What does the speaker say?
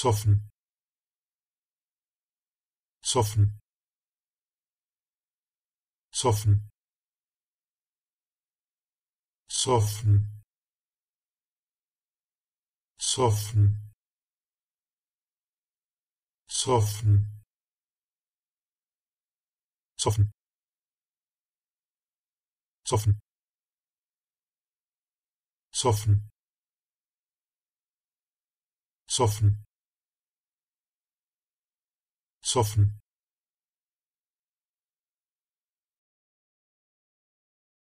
zoffen zoffen zoffen zoffen zoffen zoffen zoffen zoffen zoffen zoffen Soften.